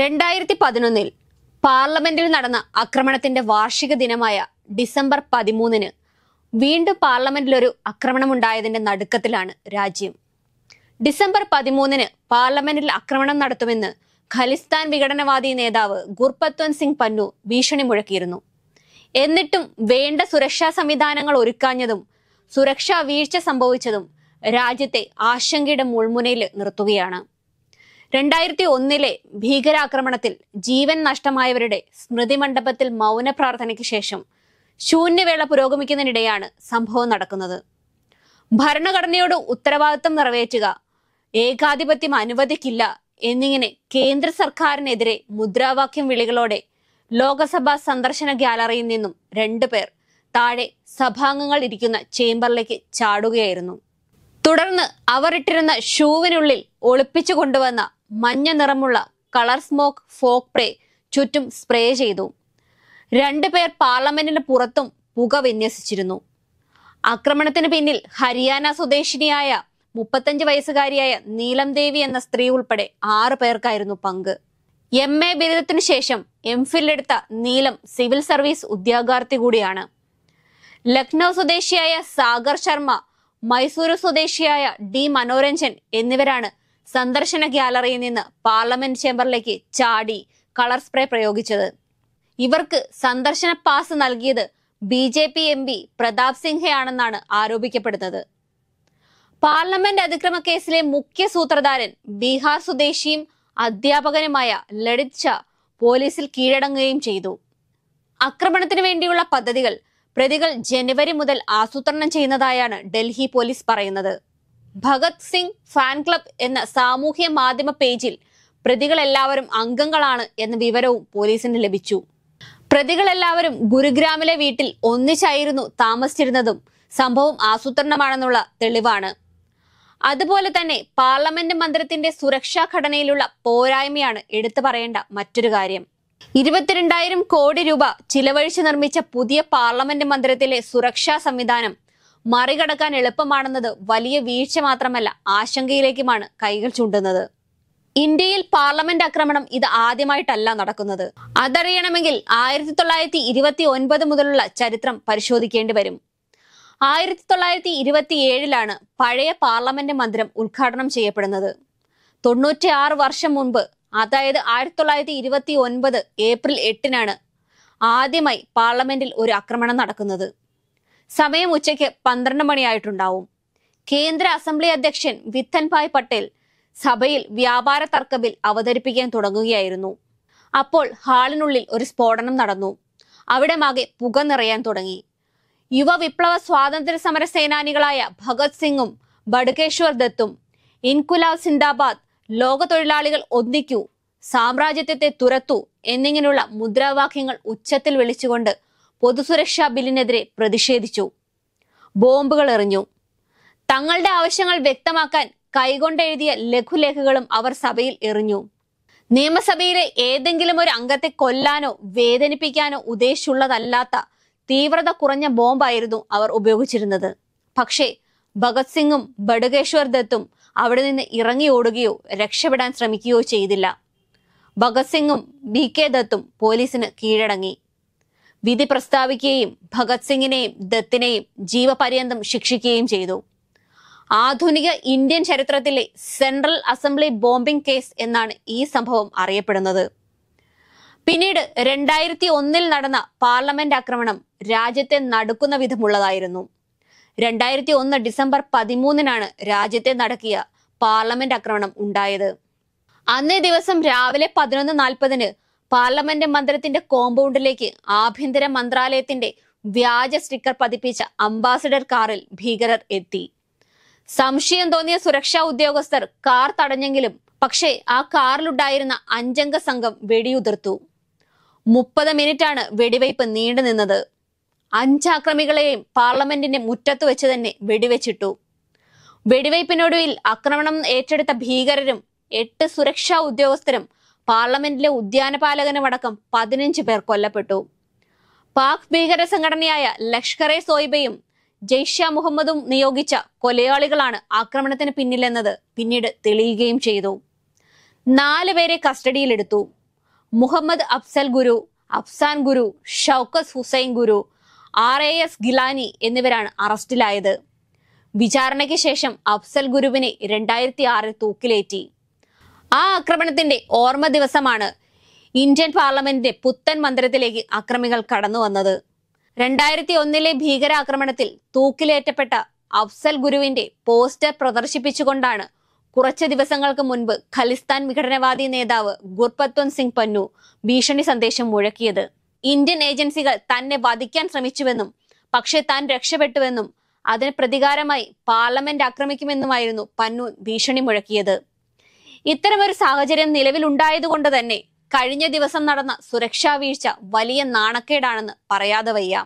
രണ്ടായിരത്തി പതിനൊന്നിൽ പാർലമെന്റിൽ നടന്ന ആക്രമണത്തിന്റെ വാർഷിക ദിനമായ ഡിസംബർ പതിമൂന്നിന് വീണ്ടും പാർലമെന്റിലൊരു ഉണ്ടായതിന്റെ നടുക്കത്തിലാണ് രാജ്യം ഡിസംബർ പതിമൂന്നിന് പാർലമെന്റിൽ ആക്രമണം നടത്തുമെന്ന് ഖലിസ്ഥാൻ വിഘടനവാദി നേതാവ് ഗുർപത്വൻ സിംഗ് പന്നു ഭീഷണി മുഴക്കിയിരുന്നു എന്നിട്ടും വേണ്ട സുരക്ഷാ സംവിധാനങ്ങൾ ഒരുക്കാഞ്ഞതും സുരക്ഷാ വീഴ്ച സംഭവിച്ചതും രാജ്യത്തെ ആശങ്കയുടെ മുൾമുനയിൽ നിർത്തുകയാണ് രണ്ടായിരത്തി ഒന്നിലെ ഭീകരാക്രമണത്തിൽ ജീവൻ നഷ്ടമായവരുടെ സ്മൃതി മണ്ഡപത്തിൽ മൗന പ്രാർത്ഥനയ്ക്ക് ശേഷം ശൂന്യവേള പുരോഗമിക്കുന്നതിനിടെയാണ് സംഭവം നടക്കുന്നത് ഭരണഘടനയോട് ഉത്തരവാദിത്തം നിറവേറ്റുക ഏകാധിപത്യം അനുവദിക്കില്ല എന്നിങ്ങനെ കേന്ദ്ര സർക്കാരിനെതിരെ മുദ്രാവാക്യം വിളികളോടെ ലോകസഭാ സന്ദർശന ഗ്യാലറിയിൽ നിന്നും രണ്ടു പേർ താഴെ സഭാംഗങ്ങൾ ഇരിക്കുന്ന ചേംബറിലേക്ക് ചാടുകയായിരുന്നു തുടർന്ന് അവർ ഇട്ടിരുന്ന ഷൂവിനുള്ളിൽ ഒളിപ്പിച്ചു കൊണ്ടുവന്ന മഞ്ഞ നിറമുള്ള കളർ സ്മോക്ക് ഫോക്ക് പ്രേ ചുറ്റും സ്പ്രേ ചെയ്തു രണ്ടുപേർ പാർലമെന്റിന് പുറത്തും പുക വിന്യസിച്ചിരുന്നു ആക്രമണത്തിന് പിന്നിൽ ഹരിയാന സ്വദേശിനിയായ മുപ്പത്തഞ്ച് വയസ്സുകാരിയായ നീലം ദേവി എന്ന സ്ത്രീ ഉൾപ്പെടെ ആറു പേർക്കായിരുന്നു പങ്ക് എം എ ബിരുദത്തിന് ശേഷം എം ഫില്ലെടുത്ത എടുത്ത നീലം സിവിൽ സർവീസ് ഉദ്യോഗാർത്ഥി കൂടിയാണ് ലക്നൗ സ്വദേശിയായ സാഗർ ശർമ്മ മൈസൂരു സ്വദേശിയായ ഡി മനോരഞ്ജൻ എന്നിവരാണ് സന്ദർശന ഗ്യാലറിയിൽ നിന്ന് പാർലമെന്റ് ചേംബറിലേക്ക് ചാടി കളർ സ്പ്രേ പ്രയോഗിച്ചത് ഇവർക്ക് സന്ദർശന പാസ് നൽകിയത് B J P M P Pratap സിംഹയാണെന്നാണ് ആരോപിക്കപ്പെടുന്നത് പാർലമെന്റ് അതിക്രമ കേസിലെ മുഖ്യ സൂത്രധാരൻ ബീഹാർ സ്വദേശിയും അധ്യാപകനുമായ ലളിത് ഷാ പോലീസിൽ കീഴടങ്ങുകയും ചെയ്തു ആക്രമണത്തിന് വേണ്ടിയുള്ള പദ്ധതികൾ പ്രതികൾ ജനുവരി മുതൽ ആസൂത്രണം ചെയ്യുന്നതായാണ് ഡൽഹി പോലീസ് പറയുന്നത് ഭഗത് സിംഗ് ഫാൻ ക്ലബ് എന്ന സാമൂഹ്യ മാധ്യമ പേജിൽ പ്രതികളെല്ലാവരും അംഗങ്ങളാണ് എന്ന വിവരവും പോലീസിന് ലഭിച്ചു പ്രതികളെല്ലാവരും ഗുരുഗ്രാമിലെ വീട്ടിൽ ഒന്നിച്ചായിരുന്നു താമസിച്ചിരുന്നതും സംഭവം ആസൂത്രണമാണെന്നുള്ള തെളിവാണ് അതുപോലെ തന്നെ പാർലമെന്റ് മന്ദിരത്തിന്റെ സുരക്ഷാ ഘടനയിലുള്ള പോരായ്മയാണ് എടുത്തു പറയേണ്ട മറ്റൊരു കാര്യം ഇരുപത്തിരണ്ടായിരം കോടി രൂപ ചിലവഴിച്ച് നിർമ്മിച്ച പുതിയ പാർലമെന്റ് മന്ദിരത്തിലെ സുരക്ഷാ സംവിധാനം മറികടക്കാൻ എളുപ്പമാണെന്നത് വലിയ വീഴ്ച മാത്രമല്ല ആശങ്കയിലേക്കുമാണ് കൈകൾ ചൂണ്ടുന്നത് ഇന്ത്യയിൽ പാർലമെന്റ് ആക്രമണം ഇത് ആദ്യമായിട്ടല്ല നടക്കുന്നത് അതറിയണമെങ്കിൽ ആയിരത്തി തൊള്ളായിരത്തി ഇരുപത്തി ഒൻപത് മുതലുള്ള ചരിത്രം പരിശോധിക്കേണ്ടി വരും ആയിരത്തി തൊള്ളായിരത്തി ഏഴിലാണ് പഴയ പാർലമെന്റ് മന്ദിരം ഉദ്ഘാടനം ചെയ്യപ്പെടുന്നത് തൊണ്ണൂറ്റിയാറ് വർഷം മുൻപ് അതായത് ആയിരത്തി തൊള്ളായിരത്തി ഇരുപത്തി ഒൻപത് ഏപ്രിൽ എട്ടിനാണ് ആദ്യമായി പാർലമെന്റിൽ ഒരു ആക്രമണം നടക്കുന്നത് സമയം ഉച്ചയ്ക്ക് പന്ത്രണ്ട് മണിയായിട്ടുണ്ടാവും കേന്ദ്ര അസംബ്ലി അധ്യക്ഷൻ വിത്തൻഭായ് പട്ടേൽ സഭയിൽ വ്യാപാര തർക്ക ബിൽ അവതരിപ്പിക്കാൻ തുടങ്ങുകയായിരുന്നു അപ്പോൾ ഹാളിനുള്ളിൽ ഒരു സ്ഫോടനം നടന്നു അവിടെ മാകെ പുക നിറയാൻ തുടങ്ങി യുവ വിപ്ലവ സ്വാതന്ത്ര്യ സമര സേനാനികളായ ഭഗത് സിംഗും ബഡുകേശ്വർ ദത്തും ഇൻകുലാബ് സിന്ദാബാദ് ലോക തൊഴിലാളികൾ ഒന്നിക്കൂ സാമ്രാജ്യത്തെ തുരത്തു എന്നിങ്ങനെയുള്ള മുദ്രാവാക്യങ്ങൾ ഉച്ചത്തിൽ വിളിച്ചുകൊണ്ട് പൊതുസുരക്ഷാ ബില്ലിനെതിരെ പ്രതിഷേധിച്ചു ബോംബുകൾ എറിഞ്ഞു തങ്ങളുടെ ആവശ്യങ്ങൾ വ്യക്തമാക്കാൻ കൈകൊണ്ടെഴുതിയ ലഘുലേഖകളും അവർ സഭയിൽ എറിഞ്ഞു നിയമസഭയിലെ ഏതെങ്കിലും ഒരു അംഗത്തെ കൊല്ലാനോ വേദനിപ്പിക്കാനോ ഉദ്ദേശിച്ചുള്ളതല്ലാത്ത തീവ്രത കുറഞ്ഞ ബോംബായിരുന്നു അവർ ഉപയോഗിച്ചിരുന്നത് പക്ഷേ ഭഗത് സിംഗും ബടുകേശ്വർ ദത്തും അവിടെ നിന്ന് ഇറങ്ങി ഓടുകയോ രക്ഷപ്പെടാൻ ശ്രമിക്കുകയോ ചെയ്തില്ല ഭഗത് സിംഗും ബി കെ ദത്തും പോലീസിന് കീഴടങ്ങി വിധി പ്രസ്താവിക്കുകയും ഭഗത് സിംഗിനെയും ദത്തിനെയും ജീവപര്യന്തം ശിക്ഷിക്കുകയും ചെയ്തു ആധുനിക ഇന്ത്യൻ ചരിത്രത്തിലെ സെൻട്രൽ അസംബ്ലി ബോംബിംഗ് കേസ് എന്നാണ് ഈ സംഭവം അറിയപ്പെടുന്നത് പിന്നീട് രണ്ടായിരത്തി ഒന്നിൽ നടന്ന പാർലമെന്റ് ആക്രമണം രാജ്യത്തെ നടുക്കുന്ന വിധമുള്ളതായിരുന്നു രണ്ടായിരത്തി ഒന്ന് ഡിസംബർ പതിമൂന്നിനാണ് രാജ്യത്തെ നടക്കിയ പാർലമെന്റ് ആക്രമണം ഉണ്ടായത് അന്നേ ദിവസം രാവിലെ പതിനൊന്ന് നാൽപ്പതിന് പാർലമെന്റ് മന്ദിരത്തിന്റെ കോമ്പൗണ്ടിലേക്ക് ആഭ്യന്തര മന്ത്രാലയത്തിന്റെ വ്യാജ സ്റ്റിക്കർ പതിപ്പിച്ച അംബാസിഡർ കാറിൽ ഭീകരർ എത്തി സംശയം തോന്നിയ സുരക്ഷാ ഉദ്യോഗസ്ഥർ കാർ തടഞ്ഞെങ്കിലും പക്ഷേ ആ കാറിലുണ്ടായിരുന്ന അഞ്ചംഗ സംഘം വെടിയുതിർത്തു മുപ്പത് മിനിറ്റാണ് വെടിവയ്പ് നിന്നത് അഞ്ചാക്രമികളെയും പാർലമെന്റിന്റെ മുറ്റത്ത് വെച്ച് തന്നെ വെടിവെച്ചിട്ടു വെടിവയ്പ്പിനൊടുവിൽ ആക്രമണം ഏറ്റെടുത്ത ഭീകരരും എട്ട് സുരക്ഷാ ഉദ്യോഗസ്ഥരും പാർലമെന്റിലെ ഉദ്യാനപാലകനുമടക്കം പതിനഞ്ച് പേർ കൊല്ലപ്പെട്ടു പാക് ഭീകര സംഘടനയായ ലഷ്കർ എ സോയിബയും ജെയ്ഷ മുഹമ്മദും നിയോഗിച്ച കൊലയാളികളാണ് ആക്രമണത്തിന് പിന്നിലെന്നത് പിന്നീട് തെളിയുകയും ചെയ്തു നാല് പേരെ കസ്റ്റഡിയിലെടുത്തു Mohammed Afzal Guru Afsan Guru Shaukat Hussain Guru R A S Geelani എന്നിവരാണ് അറസ്റ്റിലായത് വിചാരണയ്ക്ക് ശേഷം അഫ്സൽ ഗുരുവിനെ രണ്ടായിരത്തി ആറിൽ തൂക്കിലേറ്റി ആ ആക്രമണത്തിന്റെ ഓർമ്മ ദിവസമാണ് ഇന്ത്യൻ പാർലമെന്റിന്റെ പുത്തൻ മന്ദിരത്തിലേക്ക് അക്രമികൾ കടന്നു വന്നത് രണ്ടായിരത്തി ഒന്നിലെ ഭീകരാക്രമണത്തിൽ തൂക്കിലേറ്റപ്പെട്ട അഫ്സൽ ഗുരുവിന്റെ പോസ്റ്റർ പ്രദർശിപ്പിച്ചുകൊണ്ടാണ് കുറച്ച് ദിവസങ്ങൾക്ക് മുൻപ് ഖലിസ്ഥാൻ വിഘടനവാദി നേതാവ് ഗുർപത്വൻ സിംഗ് പന്നു ഭീഷണി സന്ദേശം മുഴക്കിയത് ഇന്ത്യൻ ഏജൻസികൾ തന്നെ വധിക്കാൻ ശ്രമിച്ചുവെന്നും പക്ഷേ താൻ രക്ഷപ്പെട്ടുവെന്നും അതിന് പ്രതികാരമായി പാർലമെന്റ് ആക്രമിക്കുമെന്നുമായിരുന്നു പന്നു ഭീഷണി മുഴക്കിയത് ഇത്തരമൊരു സാഹചര്യം നിലവിലുണ്ടായതുകൊണ്ട് തന്നെ കഴിഞ്ഞ ദിവസം നടന്ന സുരക്ഷാ വീഴ്ച വലിയ നാണക്കേടാണെന്ന് പറയാതെ വയ്യ